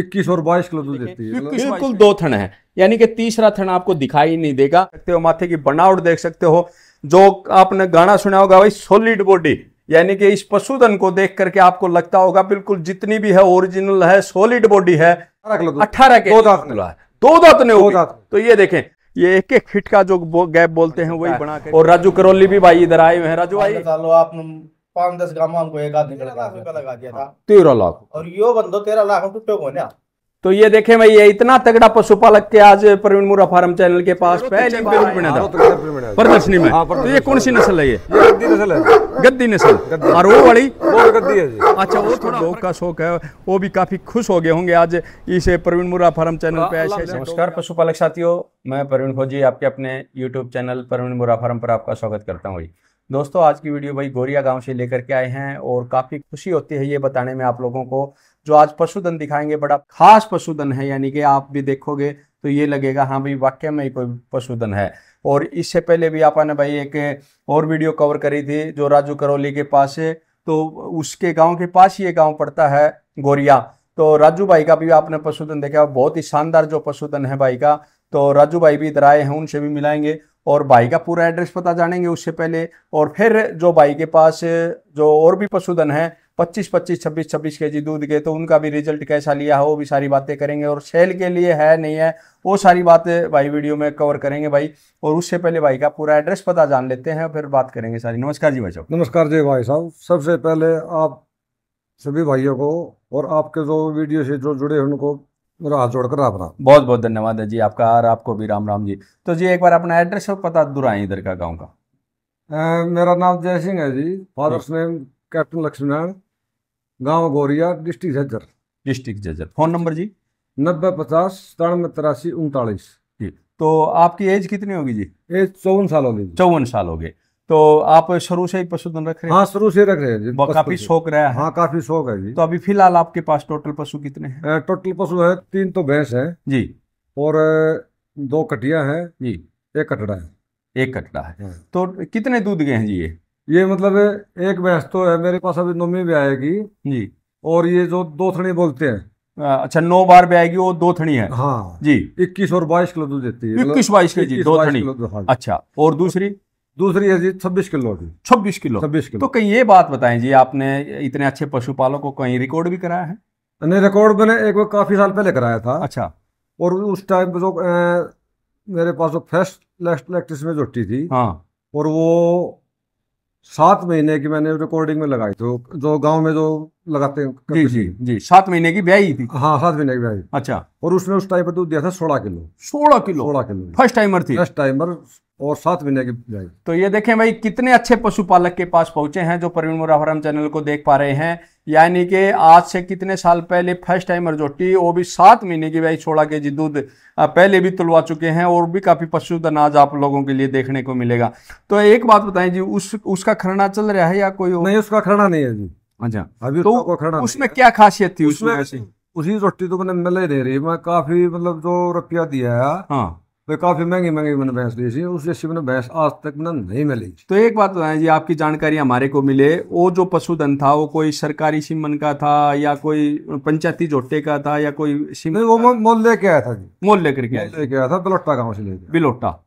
इक्कीस और बाईस किलो दूध देती है बिल्कुल दो थन है यानी कि तीसरा थन आपको दिखाई नहीं देगा सकते हो माथे की बनावट देख सकते हो जो आपने गाना सुना होगा भाई सोलिड बॉडी यानी कि इस पशुधन को देख करके आपको लगता होगा बिल्कुल जितनी भी है ओरिजिनल है सोलिड बॉडी है अठारह के दो दांत मिला है दो दांत ने हो तो ये देखें ये एक एक फिट का जो गैप बोलते हैं वही अच्छा। बना और राजू करोली भी भाई इधर आए हुए हैं राजू भाई आप पांच दस ग्राम हमको एक आदमी का लगा दिया था हाँ, तेरह लाख और यो बंदो तेरह लाख में टुट्टो को तो ये देखे भाई ये इतना तगड़ा पशुपालक के आज प्रवीण मुरा फार्म चैनल के पास पहले प्रदर्शनी में हाँ, तो ये कौन सी नस्ल है ये गद्दी नस्ल है गद्दी नस्ल और वो वाली वो गद्दी है जी अच्छा वो थोड़ा लोग का शौक है वो भी काफी खुश हो गए होंगे आज इसे प्रवीण मुरा फार्म चैनल हाँ, पे ऐसे नमस्कार पशुपालक साथियों मैं प्रवीण खोजी आपके अपने यूट्यूब चैनल प्रवीण मुरा फार्म पर आपका स्वागत करता हूँ दोस्तों आज की वीडियो भाई गोरिया गांव से लेकर के आए हैं और काफ़ी खुशी होती है ये बताने में आप लोगों को जो आज पशुधन दिखाएंगे बड़ा खास पशुधन है यानी कि आप भी देखोगे तो ये लगेगा हाँ भाई वाक्य में ही कोई पशुधन है और इससे पहले भी आपने भाई एक और वीडियो कवर करी थी जो राजू करौली के पास है तो उसके गाँव के पास ये गाँव पड़ता है गोरिया तो राजू भाई का भी आपने पशुधन देखा बहुत ही शानदार जो पशुधन है भाई का तो राजू भाई भी इधर आए हैं उनसे भी मिलाएंगे और भाई का पूरा एड्रेस पता जानेंगे उससे पहले और फिर जो भाई के पास जो और भी पशुधन है 25 25 26 26 के जी दूध के तो उनका भी रिजल्ट कैसा लिया है वो भी सारी बातें करेंगे और सेल के लिए है नहीं है वो सारी बातें भाई वीडियो में कवर करेंगे भाई और उससे पहले भाई का पूरा एड्रेस पता जान लेते हैं फिर बात करेंगे सारी नमस्कार जी भाई साहब नमस्कार जी भाई साहब सबसे पहले आप सभी भाइयों को और आपके जो वीडियो से जो जुड़े उनको मेरा हाथ जोड़कर राम राम बहुत बहुत धन्यवाद है जी आपका और आपको भी राम राम जी तो जी एक बार अपना एड्रेस और पता दुराई इधर का गाँव का मेरा नाम जय सिंह है जी फादर्स हाँ। नेम कैप्टन लक्ष्मीनारायण गाँव Goria district Jhajjar district Jhajjar phone number जी नब्बे पचास सतानवे तिरासी उनतालीस जी तो आपकी एज कितनी होगी जी एज चौवन साल होगी चौवन साल हो गए तो आप शुरू से ही पशुधन रख रहे हैं हाँ शुरू से रख रहे हैं काफी शौक रहा है हाँ काफी शौक है जी तो अभी फिलहाल आपके पास टोटल पशु कितने हैं टोटल पशु है तीन तो भैंस है जी और दो कटिया है जी एक कटड़ा है एक कटड़ा है हाँ। तो कितने दूध गए हैं जी ये ये मतलब एक भैंस तो है मेरे पास अभी नौमी भी आएगी जी और ये जो दो थड़ी बोलते हैं अच्छा नौ बार भी आएगी वो दो थी है हाँ जी इक्कीस और बाईस किलो दूध देती है इक्कीस बाईस के जी दो थनी हाँ अच्छा और दूसरी दूसरी है जी छब्बीस किलो की छब्बीस किलो छब्बीस किलो तो कहीं ये बात बताएं जी आपने इतने अच्छे पशुपालों को कहीं रिकॉर्ड भी कराया है नहीं रिकॉर्ड मैंने एक बार काफ़ी साल पहले कराया था अच्छा और उस टाइम जो ए, मेरे पास जो फर्स्ट लेफ्ट लैक्टिस में जुटी थी हाँ और वो सात महीने की मैंने रिकॉर्डिंग में लगाई तो जो गांव में जो लगाते हैं जी जी जी सात महीने की ब्याई थी हाँ सात महीने की ब्याई अच्छा और उसने उस टाइम पर दूध दिया था सोलह किलो सोलह किलो सोलह किलो फर्स्ट टाइमर थी फर्स्ट टाइमर और सात महीने की जाएगी तो ये देखें भाई कितने अच्छे पशुपालक के पास पहुंचे हैं जो प्रवीण मुराफरम चैनल को देख पा रहे हैं यानी कि आज से कितने साल पहले फर्स्ट टाइम जो वो भी सात महीने की भाई छोड़ा के जी दूध पहले भी तुलवा चुके हैं और भी काफ़ी पशु अनाज आप लोगों के लिए देखने को मिलेगा तो एक बात बताएं जी उस उसका खरना चल रहा है या कोई नहीं उसका खरना नहीं है जी अच्छा अभी तो खरना उसमें क्या खासियत थी उसमें उसी रोटी तो मैंने मिले दे रही मैं काफी मतलब जो रुपया दिया है हाँ तो काफी महंगी महंगी मैंने भैंस ली थी उस जैसी मैंने भैंस आज तक मैंने नहीं मिली तो एक बात बताएं तो जी आपकी जानकारी हमारे को मिले वो जो पशुधन था वो कोई सरकारी सिमन का था या कोई पंचायती जोटे का था या कोई सिमन वो मोल लेके आया था जी मोल लेकर के आया आया था बिलोटा गाँव से लेके बिलोटा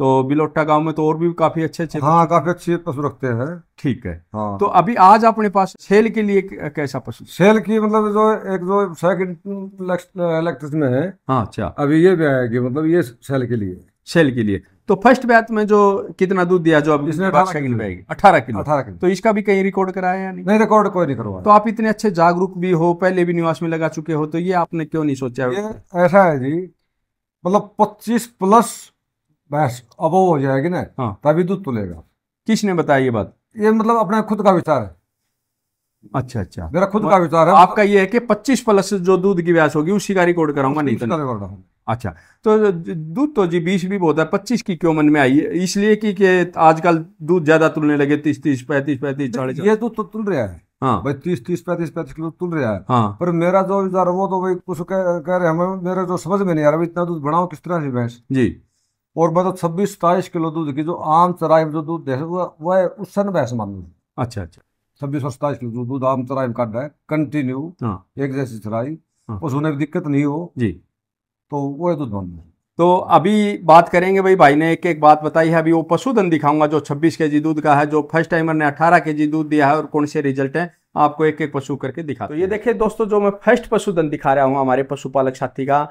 तो बिलोटा गांव में तो और भी काफी अच्छे अच्छे हाँ काफी अच्छे पशु रखते हैं ठीक है हाँ तो अभी आज अपने पास सेल के लिए कैसा पशु सेल की मतलब जो एक जो सेकंड में है हाँ अच्छा अभी ये आएगी मतलब ये सेल के लिए सेल के लिए तो फर्स्ट बैच में जो कितना दूध दिया जो अभी अठारह किलो अठारह किलो अठारह किलो तो इसका भी कहीं रिकॉर्ड कराया या नहीं नहीं रिकॉर्ड कोई नहीं करवाया तो आप इतने अच्छे जागरूक भी हो पहले भी निवास में लगा चुके हो तो ये आपने क्यों नहीं सोचा ऐसा है जी मतलब पच्चीस प्लस बस अब वो हो जाएगी ना हाँ तभी दूध तुलेगा किसने बताया ये बात ये मतलब अपना खुद का विचार है अच्छा अच्छा मेरा खुद का विचार है आपका ये है कि 25 प्लस जो दूध की व्यास होगी उसी का रिकॉर्ड कराऊंगा नहीं तो अच्छा तो दूध तो जी बीस भी बहुत है पच्चीस की क्यों मन में आई है इसलिए कि, के आजकल दूध ज्यादा तुलने लगे तीस तीस पैंतीस पैंतीस चालीस ये दूध तो तुल रहा है हाँ भाई तीस तीस पैंतीस पैंतीस किलो तुल रहा है हाँ पर मेरा जो विचार वो तो भाई कुछ कह, कह रहे हैं मेरा जो समझ में नहीं आ रहा इतना दूध बढ़ाओ किस तरह से भैंस जी और मतलब छब्बीस सताईस किलो दूध की जो आम चराई में जो दूध है वह उस सन भैंस मान अच्छा अच्छा छब्बीस और सताईस किलो दूध आम चराई में काट रहा है कंटिन्यू एक जैसी चराई हाँ। उसमें दिक्कत नहीं हो जी तो वह दूध मालूम तो अभी बात करेंगे भाई भाई ने एक एक बात बताई है अभी वो पशुधन दिखाऊंगा जो 26 के जी दूध का है जो फर्स्ट टाइमर ने 18 के जी दूध दिया है और कौन से रिजल्ट है आपको एक एक पशु करके दिखा तो ये देखिए दोस्तों जो मैं फर्स्ट पशुधन दिखा रहा हूँ हमारे पशुपालक साथी का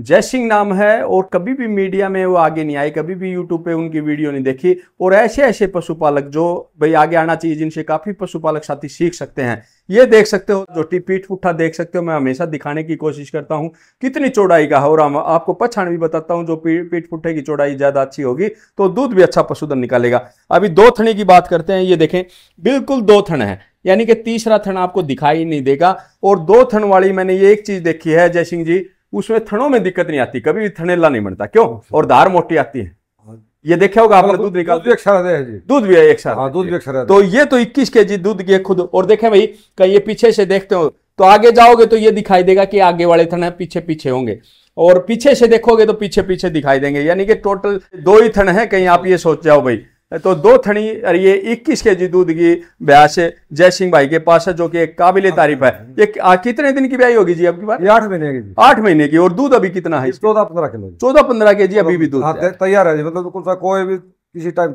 जय सिंह नाम है और कभी भी मीडिया में वो आगे नहीं आई कभी भी यूट्यूब पे उनकी वीडियो नहीं देखी और ऐसे ऐसे पशुपालक जो भाई आगे आना चाहिए जिनसे काफी पशुपालक साथी सीख सकते हैं ये देख सकते हो जो पीठ पुट्ठा देख सकते हो मैं हमेशा दिखाने की कोशिश करता हूँ कितनी चौड़ाई का है और आपको पछाण भी बताता हूँ जो पीठ पुट्ठे की चौड़ाई ज्यादा अच्छी होगी तो दूध भी अच्छा पशुधन निकालेगा अभी दो थने की बात करते हैं ये देखें बिल्कुल दो थन है यानी कि तीसरा थन आपको दिखाई नहीं देगा और दो थन वाली मैंने ये एक चीज देखी है जयसिंह जी उसमें थनों में दिक्कत नहीं आती कभी भी थनेला नहीं बनता क्यों और धार मोटी आती है हाँ। ये देखा होगा आपने हाँ, दूध निकाल दूध जी दूध भी है एक साथ हाँ, दूध भी एक तो ये तो 21 के जी दूध की खुद और देखे भाई कहीं ये पीछे से देखते हो तो आगे जाओगे तो ये दिखाई देगा कि आगे वाले थन है पीछे पीछे होंगे और पीछे से देखोगे तो पीछे पीछे दिखाई देंगे यानी कि टोटल दो ही थन है कहीं आप ये सोच जाओ भाई तो दो थनी और ये 21 के जी दूध की ब्याह से जय सिंह भाई के पास है जो कि एक काबिल हाँ, तारीफ है ये हाँ, हाँ। कितने दिन की ब्याई होगी जी आपकी बात आठ महीने की आठ महीने की और दूध अभी कितना है चौदह पंद्रह किलो चौदह पंद्रह के जी अभी भी दूध तैयार है मतलब कोई भी किसी टाइम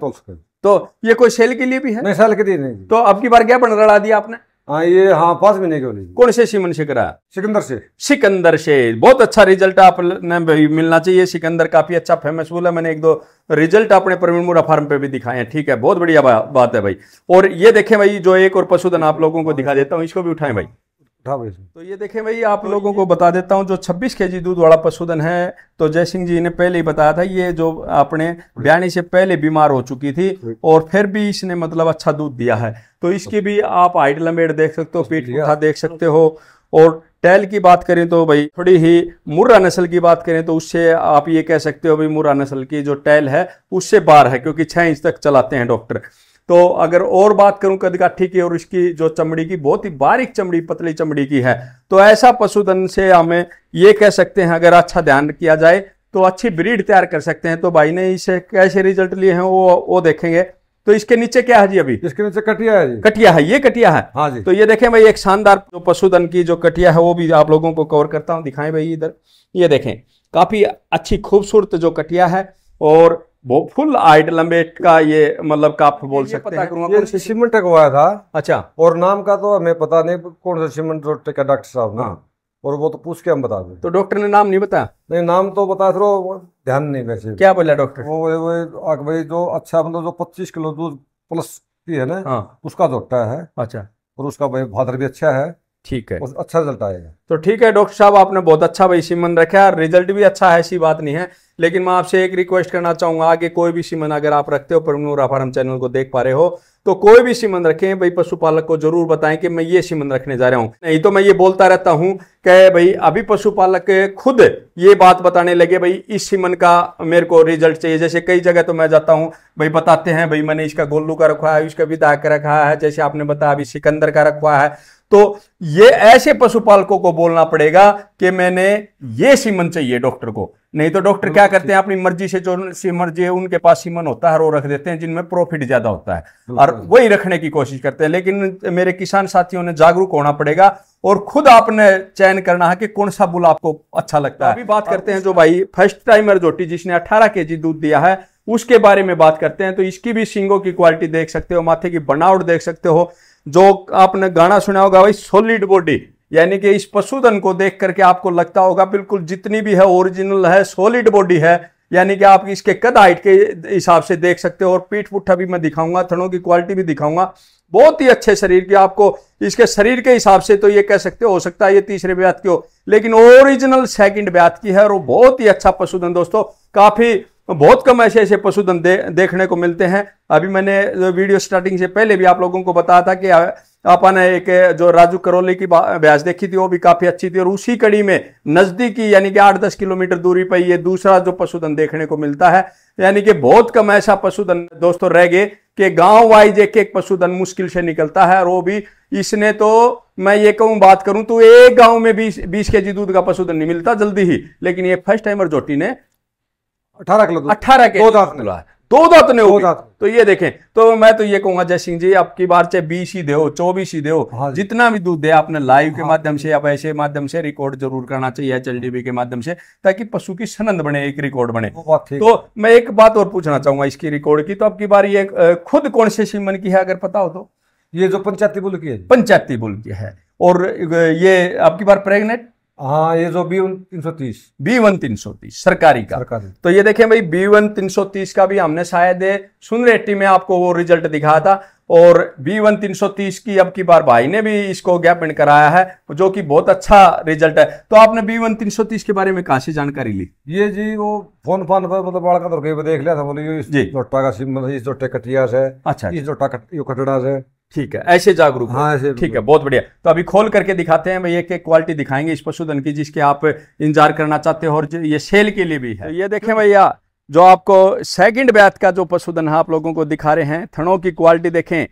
तो ये कोई सेल के लिए भी है नहीं सेल के लिए नहीं तो आपकी बार क्या बन रड़ा दिया आपने हाँ ये हाँ पास महीने के कौन से सीमन से करा सिकंदर से सिकंदर से बहुत अच्छा रिजल्ट आपने मिलना चाहिए सिकंदर काफी अच्छा फेमस है मैंने एक दो रिजल्ट अपने प्रवीण मुरा फार्म पे भी दिखाए हैं ठीक है बहुत बढ़िया बा, बात है भाई और ये देखें भाई जो एक और पशुधन आप लोगों को दिखा देता हूँ इसको भी उठाए भाई तो ये देखें भाई आप तो लोगों को बता देता हूँ जो 26 केजी दूध वाला पशुधन है तो जय सिंह जी ने पहले ही बताया था ये जो आपने हाँ। बयानी से पहले बीमार हो चुकी थी हाँ। और फिर भी इसने मतलब अच्छा दूध दिया है तो इसकी भी आप हाइट लंबेट देख सकते हो अच्छा पीठ पीठा देख सकते हो और टैल की बात करें तो भाई थोड़ी ही मुर्रा नस्ल की बात करें तो उससे आप ये कह सकते हो भाई मुर्रा नस्ल की जो टैल है उससे बाहर है क्योंकि छह इंच तक चलाते हैं डॉक्टर तो अगर और बात करूं कदगाठी की और इसकी जो चमड़ी की बहुत ही बारीक चमड़ी पतली चमड़ी की है तो ऐसा पशुधन से हमें ये कह सकते हैं अगर अच्छा ध्यान किया जाए तो अच्छी ब्रीड तैयार कर सकते हैं तो भाई ने इसे कैसे रिजल्ट लिए हैं वो वो देखेंगे तो इसके नीचे क्या है जी अभी इसके नीचे कटिया है जी कटिया है ये कटिया है हाँ जी तो ये देखें भाई एक शानदार जो पशुधन की जो कटिया है वो भी आप लोगों को कवर करता हूँ दिखाएं भाई इधर ये देखें काफी अच्छी खूबसूरत जो कटिया है और वो फुल आइट लंबेट का ये मतलब का आप बोल सकते पता हैं ये सीमेंट टकवाया था अच्छा और नाम का तो हमें पता नहीं कौन सा सीमेंट टका डॉक्टर साहब ना और वो तो पूछ के हम बता दें तो डॉक्टर ने नाम नहीं बताया नहीं नाम तो बता थ्रो तो ध्यान नहीं वैसे क्या बोला डॉक्टर वो वो भाई जो अच्छा मतलब जो पच्चीस किलो दूध प्लस की है ना हाँ। उसका जोटा है अच्छा और उसका भाई फादर भी अच्छा है ठीक है अच्छा रिजल्ट आएगा तो ठीक है डॉक्टर साहब आपने बहुत अच्छा भाई सीमन रखा है रिजल्ट भी अच्छा है ऐसी बात नहीं है लेकिन मैं आपसे एक रिक्वेस्ट करना चाहूंगा आगे कोई भी सीमन अगर आप रखते हो परमनूरा फार्म चैनल को देख पा रहे हो तो कोई भी सीमन रखें भाई पशुपालक को जरूर बताएं कि मैं ये सीमन रखने जा रहा हूँ नहीं तो मैं ये बोलता रहता हूँ कि भाई अभी पशुपालक खुद ये बात बताने लगे भाई इस सीमन का मेरे को रिजल्ट चाहिए जैसे कई जगह तो मैं जाता हूँ भाई बताते हैं भाई मैंने इसका गोल्लू का रखा है इसका विदा का रखा है जैसे आपने बताया अभी सिकंदर का रखवा है तो ये ऐसे पशुपालकों को बोलना पड़ेगा कि मैंने ये सीमन चाहिए डॉक्टर को नहीं तो डॉक्टर क्या करते हैं अपनी मर्जी से जो मर्जी है उनके पास सीमन होता है वो रख देते हैं जिनमें प्रॉफिट ज्यादा होता है और वही रखने की कोशिश करते हैं लेकिन मेरे किसान साथियों ने जागरूक होना पड़ेगा और खुद आपने चयन करना है कि कौन सा बुल आपको अच्छा लगता है अभी बात करते हैं जो भाई फर्स्ट टाइमर जोटी जिसने अठारह के दूध दिया है उसके बारे में बात करते हैं तो इसकी भी सिंगों की क्वालिटी देख सकते हो माथे की बनावट देख सकते हो जो आपने गाना सुना होगा भाई सॉलिड बॉडी यानी कि इस पशुधन को देख करके आपको लगता होगा बिल्कुल जितनी भी है ओरिजिनल है सॉलिड बॉडी है यानी कि आप इसके कद हाइट के हिसाब से देख सकते हो और पीठ पुट्ठा भी मैं दिखाऊंगा थनों की क्वालिटी भी दिखाऊंगा बहुत ही अच्छे शरीर की आपको इसके शरीर के हिसाब से तो ये कह सकते हो सकता है ये तीसरे ब्याथ की हो लेकिन ओरिजिनल सेकंड ब्याथ की है और वो बहुत ही अच्छा पशुधन दोस्तों काफी बहुत कम ऐसे ऐसे पशुधन दे, देखने को मिलते हैं अभी मैंने जो वीडियो स्टार्टिंग से पहले भी आप लोगों को बताया था कि अपन एक जो राजू करोली की ब्याज देखी थी वो भी काफ़ी अच्छी थी और उसी कड़ी में नज़दीकी यानी कि आठ दस किलोमीटर दूरी पर ये दूसरा जो पशुधन देखने को मिलता है यानी कि बहुत कम ऐसा पशुधन दोस्तों रह गए कि गांव वाइज एक एक पशुधन मुश्किल से निकलता है और वो भी इसने तो मैं ये कहूँ बात करूं तो एक गांव में बीस बीस के जी दूध का पशुधन नहीं मिलता जल्दी ही लेकिन ये फर्स्ट टाइमर जोटी ने अठारह किलो अठारह के दो दांत निकला है दो दांत ने दो तो ये देखें तो मैं तो ये कहूंगा जय सिंह जी आपकी बार चाहे बीस ही दे चौबीस ही दे हाँ जितना भी दूध दे आपने लाइव के हाँ। माध्यम से या ऐसे माध्यम से रिकॉर्ड जरूर करना चाहिए एच एल के माध्यम से ताकि पशु की सनंद बने एक रिकॉर्ड बने तो मैं एक बात और पूछना चाहूंगा इसकी रिकॉर्ड की तो आपकी बार ये खुद कौन से सीमन की है अगर पता हो तो ये जो पंचायती बुल की है पंचायती बुल की है और ये आपकी बार प्रेगनेंट हाँ ये जो बी वन तीन सौ तीस बी वन तीन सौ तीस सरकारी का सरकारी तो ये देखें भाई बी वन तीन सौ तीस का भी हमने शायद सुन रेट्टी में आपको वो रिजल्ट दिखाया था और बी वन तीन सौ तीस की अब की बार भाई ने भी इसको गैप इन कराया है जो कि बहुत अच्छा रिजल्ट है तो आपने बी वन तीन सौ तीस के बारे में कहा से जानकारी ली ये जी वो फोन फोन पर मतलब बड़ा तो देख लिया था बोलिए जी जोटा का सिम इस जोटे कटिया से अच्छा इस जोटा यो कटड़ा से ठीक है ऐसे जागरूक हाँ ऐसे ठीक है बहुत बढ़िया तो अभी खोल करके दिखाते हैं भाई एक एक क्वालिटी दिखाएंगे इस पशुधन की जिसके आप इंतजार करना चाहते हो और ये सेल के लिए भी है तो ये देखें हम्म। भैया जो आपको सेकंड बैच का जो पशुधन है आप लोगों को दिखा रहे हैं थनों की क्वालिटी देखें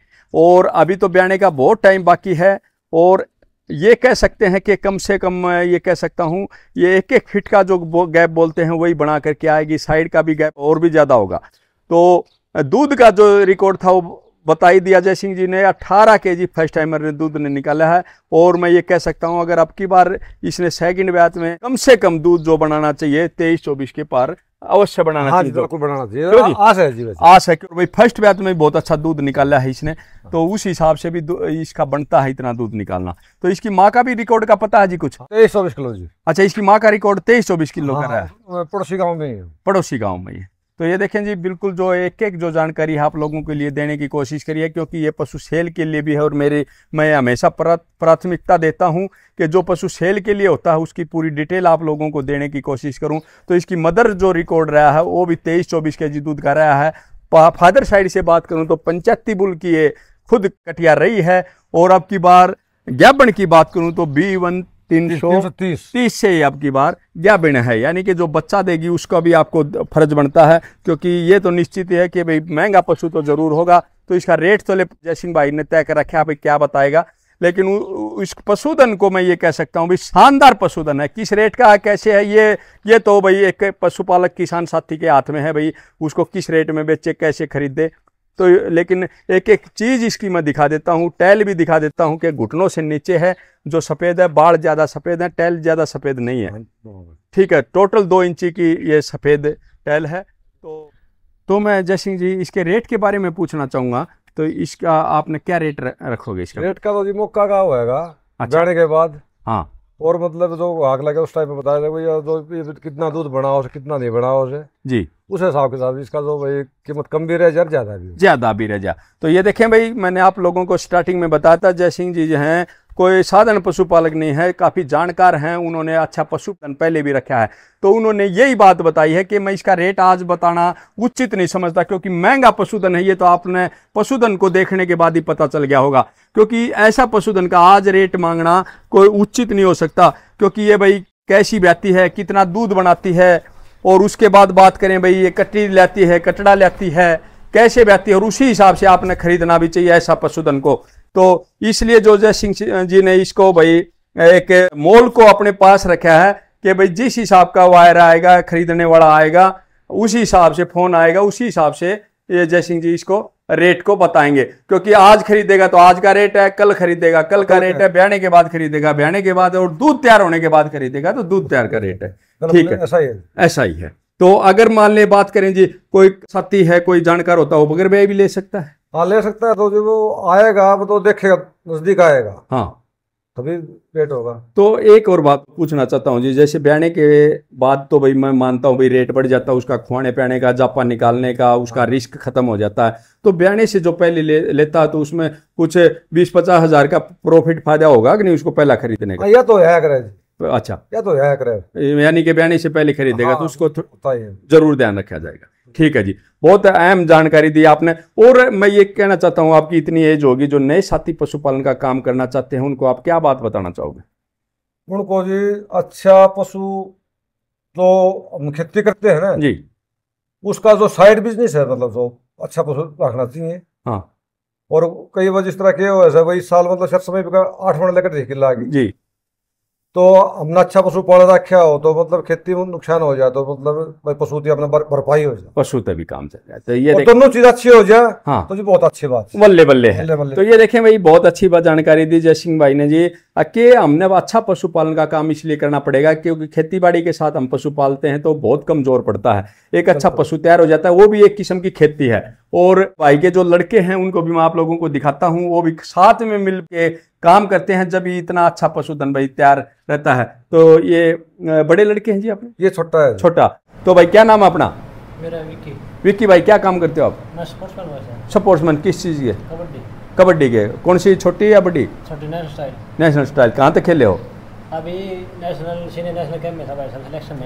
और अभी तो ब्याने का बहुत टाइम बाकी है और ये कह सकते हैं कि कम से कम ये कह सकता हूँ ये एक एक फिट का जो गैप बोलते हैं वही बना करके आएगी साइड का भी गैप और भी ज़्यादा होगा तो दूध का जो रिकॉर्ड था वो बताई दिया सिंह जी ने 18 के जी फर्स्ट टाइमर ने दूध ने निकाला है और मैं ये कह सकता हूँ अगर अब की बार इसने सेकंड बैच में कम से कम दूध जो बनाना चाहिए तेईस चौबीस के पार अवश्य बनाना हाँ चाहिए बनाना चाहिए आस है फर्स्ट बैच में बहुत अच्छा दूध निकाला है इसने हाँ। तो उस हिसाब से भी इसका बनता है इतना दूध निकालना तो इसकी माँ का भी रिकॉर्ड का पता है जी कुछ तेईस चौबीस किलो जी अच्छा इसकी माँ का रिकॉर्ड तेईस चौबीस किलो हाँ, का है हाँ, पड़ोसी गाँव में पड़ोसी गाँव में तो ये देखें जी बिल्कुल जो एक एक जो जानकारी आप लोगों के लिए देने की कोशिश करी है क्योंकि ये पशु सेल के लिए भी है और मेरे मैं हमेशा प्राथमिकता देता हूँ कि जो पशु सेल के लिए होता है उसकी पूरी डिटेल आप लोगों को देने की कोशिश करूँ तो इसकी मदर जो रिकॉर्ड रहा है वो भी तेईस चौबीस के जी दूध का रहा है फादर साइड से बात करूँ तो पंचायती बुल की ये खुद कटिया रही है और अब की बार ज्ञापन की बात करूँ तो बी वन तीन सौ तीस तीस से ही आपकी बार गाभिन है यानी कि जो बच्चा देगी उसका भी आपको फर्ज बनता है क्योंकि ये तो निश्चित है कि भाई महंगा पशु तो जरूर होगा तो इसका रेट तो ले जयसिंह भाई ने तय कर रखा है भाई क्या बताएगा लेकिन इस पशुधन को मैं ये कह सकता हूँ भाई शानदार पशुधन है किस रेट का है कैसे है ये ये तो भाई एक पशुपालक किसान साथी के हाथ में है भाई उसको किस रेट में बेचे कैसे खरीदे तो लेकिन एक एक चीज़ इसकी मैं दिखा देता हूँ टैल भी दिखा देता हूँ कि घुटनों से नीचे है जो सफ़ेद है बाढ़ ज़्यादा सफ़ेद है टैल ज़्यादा सफ़ेद नहीं है ठीक है टोटल दो इंची की ये सफ़ेद टैल है तो तो मैं सिंह जी इसके रेट के बारे में पूछना चाहूँगा तो इसका आपने क्या रेट रखोगे इसका रेट का तो जी मौका का होगा अच्छा। के बाद हाँ और मतलब जो आग लगे उस टाइम में बताया जाए भैया जो ये कितना दूध बनाओ से कितना नहीं बनाओ से जी उस हिसाब के साथ इसका जो भाई कीमत कम भी रह जाए ज़्यादा भी ज़्यादा भी रह जाए तो ये देखें भाई मैंने आप लोगों को स्टार्टिंग में बताया था जय सिंह जी जो हैं कोई साधन पशुपालक नहीं है काफ़ी जानकार हैं उन्होंने अच्छा पशुपालन पहले भी रखा है तो उन्होंने यही बात बताई है कि मैं इसका रेट आज बताना उचित नहीं समझता क्योंकि महंगा पशुधन है ये तो आपने पशुधन को देखने के बाद ही पता चल गया होगा क्योंकि ऐसा पशुधन का आज रेट मांगना कोई उचित नहीं हो सकता क्योंकि ये भाई कैसी बहती है कितना दूध बनाती है और उसके बाद बात करें भाई ये कटरी लेती है कटड़ा लेती है कैसे बहती है और उसी हिसाब से आपने खरीदना भी चाहिए ऐसा पशुधन को तो इसलिए जो जय सिंह जी ने इसको भाई एक मोल को अपने पास रखा है कि भाई जिस हिसाब का वायर आएगा खरीदने वाला आएगा उसी हिसाब से फ़ोन आएगा उसी हिसाब से ये जय सिंह जी इसको रेट को बताएंगे क्योंकि आज खरीदेगा तो आज का रेट है कल खरीदेगा कल का रेट है ब्याने के बाद खरीदेगा ब्याने के बाद और दूध तैयार होने के बाद खरीदेगा तो दूध तैयार का रेट है मतलब ठीक है ऐसा ही है ऐसा ही है तो अगर मान ले बात करें जी कोई साथी है कोई जानकार होता हो बगैर भी ले सकता है हाँ ले सकता है तो जो वो आएगा वो तो देखेगा नजदीक आएगा हाँ तभी रेट होगा तो एक और बात पूछना चाहता हूँ जी जैसे बयाने के बाद तो भाई मैं मानता हूँ भाई रेट बढ़ जाता है उसका खुआने पियाने का जापा निकालने का उसका रिस्क हाँ। खत्म हो जाता है तो ब्याने से जो पहले ले, लेता है तो उसमें कुछ बीस पचास हजार का प्रॉफिट फायदा होगा कि नहीं उसको पहला खरीदने का हाँ, यह तो है अच्छा यह तो है यानी कि बयाने से पहले खरीदेगा तो हाँ, उसको जरूर ध्यान रखा जाएगा ठीक है जी बहुत अहम जानकारी दी आपने और मैं ये कहना चाहता हूँ आपकी इतनी एज होगी जो नए साथी पशुपालन का काम करना चाहते हैं उनको आप क्या बात बताना चाहोगे उनको जी अच्छा पशु जो हम खेती करते हैं ना जी उसका जो साइड बिजनेस है मतलब जो अच्छा पशु रखना चाहिए हाँ और कई बार जिस तरह के वैसे वही साल मतलब सर समय आठ महीने लेकर देखिए लागी जी तो हमने अच्छा पशु पाल रखा हो तो मतलब खेती में नुकसान हो जाए तो मतलब भाई पशु की तो अपना भरपाई हो जाए पशु तभी काम चल जाए तो ये दोनों चीज अच्छी हो जाए हाँ तो जी बहुत अच्छी बात बल्ले बल्ले है बल्ले बल्ले। तो ये देखें भाई बहुत अच्छी बात जानकारी दी जय सिंह भाई ने जी कि हमने अच्छा पशुपालन का काम इसलिए करना पड़ेगा क्योंकि खेतीबाड़ी के साथ हम पशु पालते हैं तो बहुत कमजोर पड़ता है एक अच्छा पशु तैयार हो जाता है वो भी एक किस्म की खेती है और भाई के जो लड़के हैं उनको भी मैं आप लोगों को दिखाता हूँ वो भी साथ में मिल के काम करते हैं जब इतना अच्छा पशुधन भाई तैयार रहता है तो ये बड़े लड़के हैं जी आप ये छोटा है छोटा तो भाई क्या नाम है अपना मेरा विक्की विक्की भाई क्या काम करते हो आप स्पोर्ट्समैन स्पोर्ट्समैन किस चीज़ के कबड्डी कबड्डी के कौन सी छोटी या बड़ी छोटी नेशनल स्टाइल नेशनल स्टाइल कहाँ तक खेले हो अभी नेशनल सीनियर नेशनल कैंप में था भाई सिलेक्शन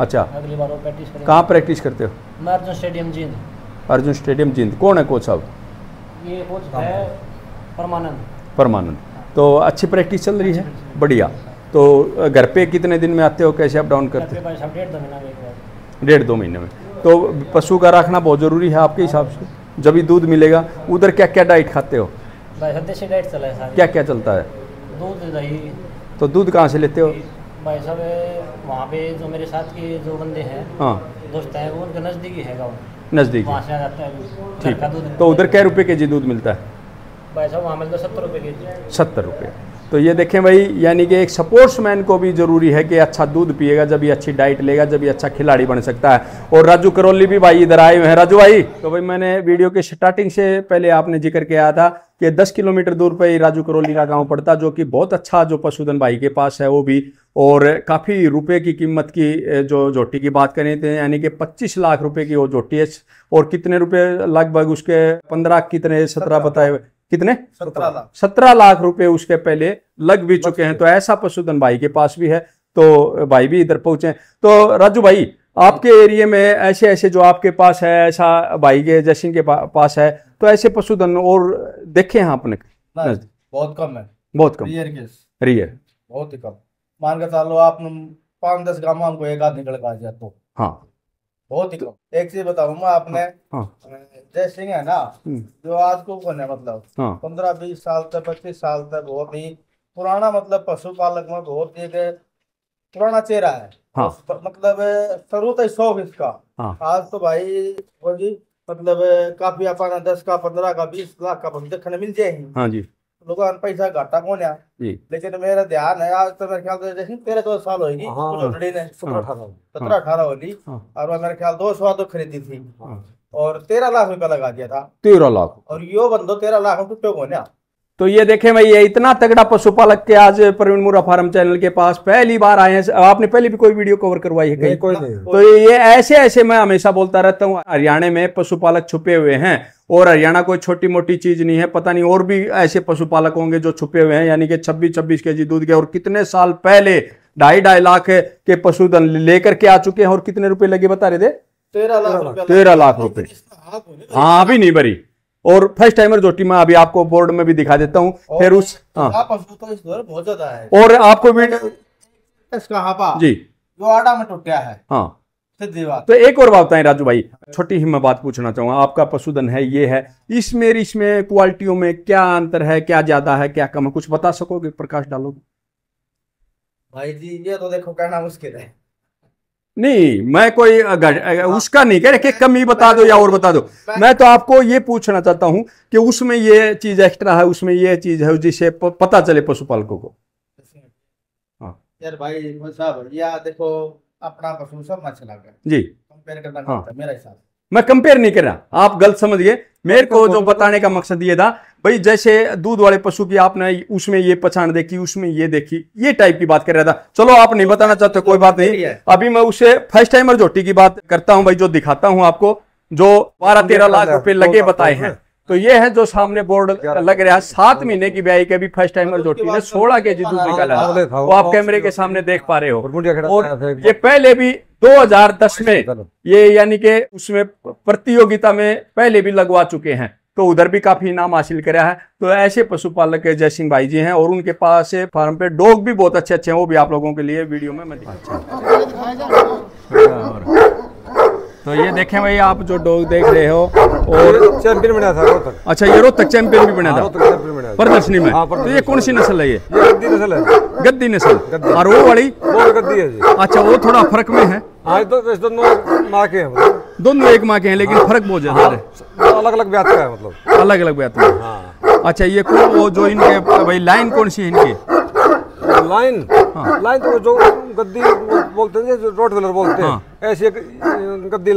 अच्छा अगली बार प्रैक्टिस करेंगे कहाँ प्रैक्टिस करते हो मैं अर्जुन स्टेडियम जींद अर्जुन स्टेडियम जींद कौन है कोच साहब ये कोच है परमानंद परमानंद तो अच्छी प्रैक्टिस चल रही है बढ़िया तो घर पे कितने दिन में आते हो कैसे अप डाउन करते डेढ़ दो महीने में तो पशु का रखना बहुत ज़रूरी है आपके हिसाब से जब ही दूध मिलेगा उधर क्या क्या डाइट खाते हो डाइट चला है क्या क्या चलता है दूध दही तो दूध कहाँ से लेते हो भाई साहब वहाँ पे जो मेरे साथ के जो बंदे हैं हाँ दोस्त है वो उनका नज़दीकी है गाँव नज़दीक वहाँ से आ जाता है ठीक तो उधर क्या रुपये के जी दूध मिलता है भाई साहब वहाँ मिलता है सत्तर रुपये के जी सत्तर रुपये तो ये देखें भाई यानी कि एक स्पोर्ट्स मैन को भी ज़रूरी है कि अच्छा दूध पिएगा जब ये अच्छी डाइट लेगा जब ये अच्छा खिलाड़ी बन सकता है और राजू करौली भी भाई इधर आए हुए हैं राजू भाई तो भाई मैंने वीडियो के स्टार्टिंग से पहले आपने जिक्र किया था कि 10 किलोमीटर दूर पर राजू करौली का गांव पड़ता जो कि बहुत अच्छा जो पशुधन भाई के पास है वो भी और काफ़ी रुपए की कीमत की जो जोटी की बात करें तो यानी कि पच्चीस लाख रुपए की वो जोटी है और कितने रुपए लगभग उसके पंद्रह कितने सत्रह बताए हुए कितने सत्रह लाख लाख रुपए उसके पहले लग भी चुके हैं तो ऐसा पशुधन भाई के पास भी है तो भाई भी इधर पहुंचे तो राजू भाई आपके एरिया में ऐसे ऐसे जो आपके पास है ऐसा भाई के जैसी के पास है तो ऐसे पशुधन और देखे हैं आपने बहुत कम है बहुत कम रियर रियर बहुत ही कम मान के चलो आप पांच दस ग्राम को एक आध निकल कर आ जाए तो हाँ बहुत ही कम एक चीज बताऊंगा आपने हाँ, हाँ। जय सिंह है ना हम्म। जो आज को कौन है मतलब हाँ। पंद्रह बीस साल तक पच्चीस साल तक बहुत ही पुराना मतलब पशुपालक में बहुत एक पुराना चेहरा है हाँ। मतलब शुरू तो शौक इसका हाँ। आज तो भाई मतलब काफी अपना दस का पंद्रह का बीस लाख का देखने मिल जाएगी हाँ जी लोग पैसा घाटा कौन है लेकिन मेरा ध्यान है आज तो मेरे ख्याल से तेरह चौदह साल होगी हाँ, हाँ, हाँ। सत्रह अठारह होगी और वह मेरे ख्याल दो सौ तो खरीदी थी और तेरह लाख रुपया लगा दिया था तेरह लाख और यो बंदो तेरह लाख में टुट्टो कौन है तो ये देखें भाई ये इतना तगड़ा पशुपालक के आज प्रवीण मुरा फार्म चैनल के पास पहली बार आए हैं आपने पहले भी कोई वीडियो कवर करवाई है कहीं कोई नहीं तो ये ऐसे ऐसे मैं हमेशा बोलता रहता हूँ हरियाणा में पशुपालक छुपे हुए हैं और हरियाणा कोई छोटी मोटी चीज नहीं है पता नहीं और भी ऐसे पशुपालक होंगे जो छुपे हुए हैं यानी कि छब्बीस छब्बीस के जी दूध के और कितने साल पहले ढाई ढाई लाख के पशुधन लेकर के आ चुके हैं और कितने रुपए लगे बता रहे थे तेरह लाख तेरह लाख रुपए हाँ अभी नहीं भरी और फर्स्ट टाइमर जो टीम अभी आपको बोर्ड में भी दिखा देता हूँ फिर उस तो हाँ तो बहुत ज्यादा है और आपको भी जी जो आडा में टूट गया है हाँ तो एक और बात बताएं राजू भाई छोटी ही मैं बात पूछना चाहूंगा आपका पशुधन है ये है इसमें इसमें क्वालिटियों में क्या अंतर है क्या ज्यादा है क्या कम है कुछ बता सकोगे प्रकाश डालोगे भाई जी ये तो देखो कहना मुश्किल है नहीं मैं कोई हाँ। उसका नहीं कह रहे कि कम ही बता दो तो या और बता दो मैं तो आपको ये पूछना चाहता हूँ कि उसमें ये चीज एक्स्ट्रा है उसमें ये चीज है जिसे पता चले पशुपालकों को हाँ। यार भाई साहब या देखो अपना पशु सब मछला जी कंपेयर करना हाँ मेरा हिसाब मैं कंपेयर नहीं कर रहा आप गलत समझ गए मेरे तो को जो बताने का मकसद ये था भाई जैसे दूध वाले पशु की आपने उसमें ये पहचान देखी उसमें ये देखी ये टाइप की बात कर रहा था चलो आप नहीं बताना चाहते कोई बात नहीं तो अभी मैं उसे फर्स्ट टाइमर जोटी की बात करता हूँ भाई जो दिखाता हूँ आपको जो बारह तेरह लाख रुपए लगे बताए हैं तो ये है जो सामने बोर्ड लग रहा है सात महीने की ब्याई के भी फर्स्ट टाइमर जोटी ने सोलह के जी दूध हाँ, निकाला हाँ, हाँ, वो आप कैमरे के सामने देख पा रहे हो और ये पहले भी 2010 में ये यानी के उसमें प्रतियोगिता में पहले भी लगवा चुके हैं तो उधर भी काफ़ी नाम हासिल करा है तो ऐसे पशुपालक जय सिंह भाई जी हैं और उनके पास फार्म पे डॉग भी बहुत अच्छे अच्छे हैं वो भी आप लोगों के लिए वीडियो में मैं अच्छा तो ये देखें भाई आप जो डॉग देख रहे हो और चैंपियन बना था अच्छा ये रोहतक चैंपियन भी बना था हाँ, प्रदर्शनी में हाँ, तो ये कौन सी नस्ल है ये गद्दी नस्ल है गद्दी नस्ल और वो वाली अच्छा वो थोड़ा फर्क में है आज तो दोनों माँ के हैं मतलब। दोनों एक माँ के हैं लेकिन हाँ। फर्क बहुत ज्यादा हाँ, है तो अलग अलग ब्याज का है मतलब अलग अलग ब्याज हाँ। अच्छा ये कौन वो जो इनके भाई लाइन कौन सी है इनकी लाइन हाँ। लाइन तो जो गद्दी बोलते हैं जो रोड व्हीलर बोलते हैं हाँ। ऐसी एक गद्दी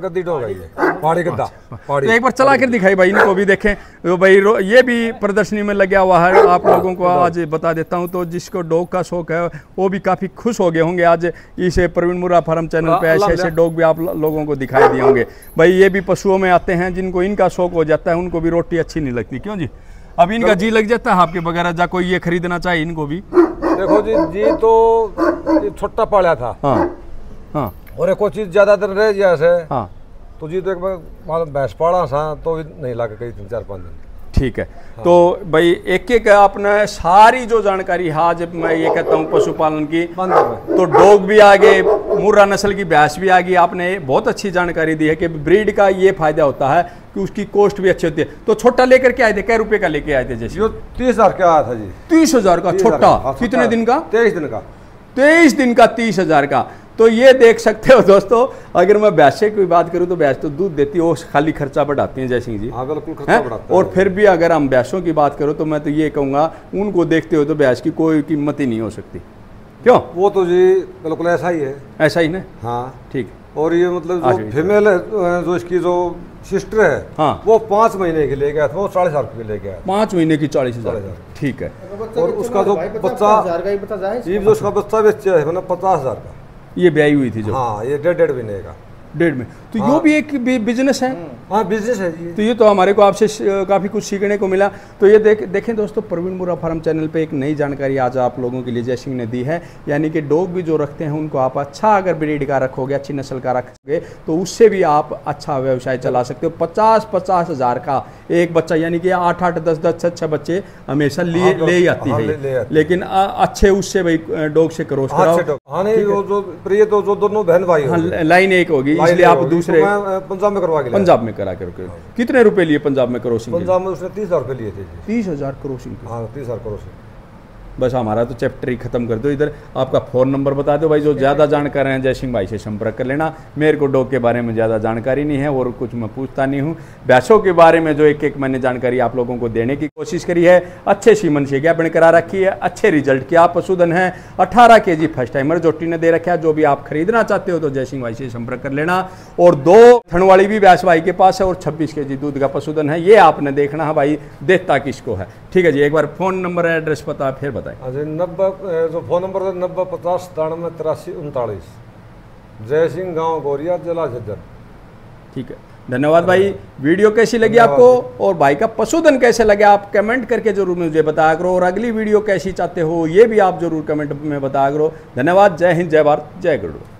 गद्दी डॉग आई है पहाड़ी गद्दा अच्छा। पहाड़ी तो एक बार चला कर दिखाई भाई इनको भी देखें तो भाई ये भी प्रदर्शनी में लगा हुआ है आप हाँ। लोगों को आज बता देता हूं तो जिसको डॉग का शौक है वो भी काफ़ी खुश हो गए होंगे आज इसे प्रवीण मुरा फार्म चैनल पे ऐसे ऐसे डॉग भी आप लोगों को दिखाई दिए होंगे भाई ये भी पशुओं में आते हैं जिनको इनका शौक हो जाता है उनको भी रोटी अच्छी नहीं लगती क्यों जी अब इनका जी लग जाता है आपके बगैर जा कोई ये खरीदना चाहे इनको भी देखो जी जी तो छोटा पड़ा था हाँ हाँ और एक चीज ज्यादातर रह गया से हाँ तो जी तो एक बार भैंस पाड़ा सा तो नहीं लागे कई तीन चार पाँच दिन ठीक है हाँ। तो भाई एक एक आपने सारी जो जानकारी है आज मैं ये कहता हूँ पशुपालन की तो डॉग भी आ गए मुर्रा नस्ल की भैंस भी आ गई आपने बहुत अच्छी जानकारी दी है कि ब्रीड का ये फायदा होता है कि उसकी कॉस्ट भी अच्छी होती है तो छोटा लेकर के आए थे क्या रुपए का लेके आए थे जैसे तीस हजार का आया था जी तीस हजार का छोटा हाँ, कितने दिन का तेईस दिन का तेईस दिन का तीस हजार का तो ये देख सकते हो दोस्तों अगर मैं बैसे की बात करूं तो बैस तो दूध देती है और खाली खर्चा बढ़ाती है जयसिंह जी हाँ बिल्कुल खर्चा बढ़ाता और फिर भी अगर हम बैसों की बात करो तो मैं तो ये कहूंगा उनको देखते हो तो बैस की कोई कीमत ही नहीं हो सकती क्यों वो तो जी बिल्कुल ऐसा ही है ऐसा ही ना हाँ ठीक और ये मतलब जो फीमेल तो जो इसकी जो सिस्टर है हाँ वो पाँच महीने के ले गया था वो साढ़े चार रुपये ले गया पाँच महीने की चालीस हजार ठीक है तो और उसका जो बच्चा ये जो उसका बच्चा बेचा है मतलब पचास हजार का ये ब्याई हुई थी जो हाँ ये डेढ़ डेढ़ महीने का डेढ़ में तो हाँ। यो भी एक बिजनेस है हाँ बिजनेस है तो ये तो हमारे को आपसे काफ़ी कुछ सीखने को मिला तो ये देख देखें दोस्तों प्रवीण बुरा फार्म चैनल पे एक नई जानकारी आज आप लोगों के लिए जय सिंह ने दी है यानी कि डॉग भी जो रखते हैं उनको आप अच्छा अगर ब्रीड का रखोगे अच्छी नस्ल का रखोगे तो उससे भी आप अच्छा व्यवसाय चला सकते हो पचास पचास हज़ार का एक बच्चा यानी कि आठ आठ दस दस छः छः बच्चे हमेशा हाँ, लिए हाँ, हाँ, ले आती है लेकिन अच्छे उससे भाई डोग से क्रॉस कराओ हाँ तो जो दोनों बहन भाई लाइन एक होगी इसलिए आप दूसरे पंजाब में करवा के पंजाब में करा रुके हाँ। कितने रुपए लिए पंजाब में करोसिंग पंजाब में उसने तीस हजार रुपए लिए थे तीस हजार करोसिंग हाँ तीस हजार करोसिंग बस हमारा तो चैप्टर ही खत्म कर दो इधर आपका फ़ोन नंबर बता दो भाई जो ज़्यादा जानकार हैं जय सिंह भाई से संपर्क कर लेना मेरे को डॉग के बारे में ज़्यादा जानकारी नहीं है और कुछ मैं पूछता नहीं हूँ भैंसों के बारे में जो एक एक मैंने जानकारी आप लोगों को देने की कोशिश करी है अच्छे सीमन से ज्ञापन करा रखी है अच्छे रिजल्ट की आप पशुधन है अठारह के जी फर्स्ट टाइमर जोटी ने दे रखा है जो भी आप खरीदना चाहते हो तो जय सिंह भाई से संपर्क कर लेना और दो थनवाड़ी भी व्यास भाई के पास है और छब्बीस के जी दूध का पशुधन है ये आपने देखना है भाई देता किसको है ठीक है जी एक बार फ़ोन नंबर एड्रेस पता फिर बताएं हाँ जी नब्बे जो फ़ोन नंबर है नब्बे पचास सतानवे तिरासी उनतालीस जय सिंह गाँव गोरिया जिला झज्जर ठीक है धन्यवाद भाई वीडियो कैसी लगी आपको और भाई का पशुधन कैसे लगे आप कमेंट करके जरूर मुझे बताया करो और अगली वीडियो कैसी चाहते हो ये भी आप जरूर कमेंट में बताया करो धन्यवाद जय हिंद जय भारत जय गुरु